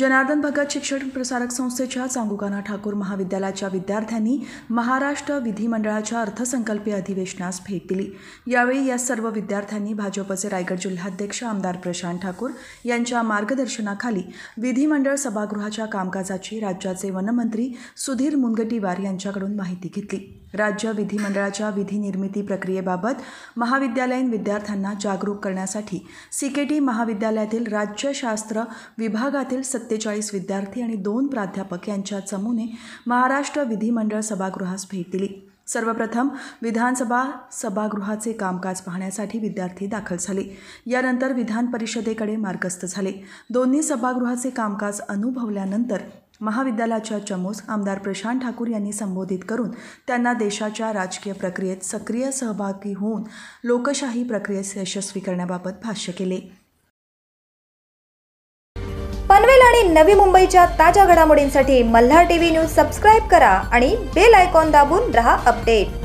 जनार्दन भगत शिक्षण प्रसारक संस्थेच्या चांगुकाना ठाकूर महाविद्यालयाच्या विद्यार्थ्यांनी महाराष्ट्र विधिमंडळाच्या अर्थसंकल्पीय अधिवेशनास भेट दिली यावेळी या सर्व विद्यार्थ्यांनी भाजपचे रायगड जिल्हाध्यक्ष आमदार प्रशांत ठाकूर यांच्या मार्गदर्शनाखाली विधिमंडळ सभागृहाच्या कामकाजाची राज्याचे वनमंत्री सुधीर मुनगटीवार यांच्याकडून माहिती घेतली राज्य विधिमंडळाच्या निर्मिती प्रक्रियेबाबत महाविद्यालयीन विद्यार्थ्यांना जागरूक करण्यासाठी सीकेटी महाविद्यालयातील राज्यशास्त्र विभागातील सत्तेचाळीस विद्यार्थी आणि दोन प्राध्यापक यांच्या चमूने महाराष्ट्र विधिमंडळ सभागृहास भेट दिली सर्वप्रथम विधानसभा सभागृहाचे कामकाज पाहण्यासाठी विद्यार्थी दाखल झाले यानंतर विधान परिषदेकडे मार्गस्थ झाले दोन्ही सभागृहाचे कामकाज अनुभवल्यानंतर महाविद्यालयाच्या चमूस आमदार प्रशांत ठाकूर यांनी संबोधित करून त्यांना देशाच्या राजकीय प्रक्रियेत सक्रिय सहभागी होऊन लोकशाही प्रक्रियेस यशस्वी करण्याबाबत भाष्य केले पनवेल आणि नवी मुंबईच्या ताज्या घडामोडींसाठी मल्हार टीव्ही न्यूज सबस्क्राईब करा आणि बेल आयकॉन दाबून रहा अपडेट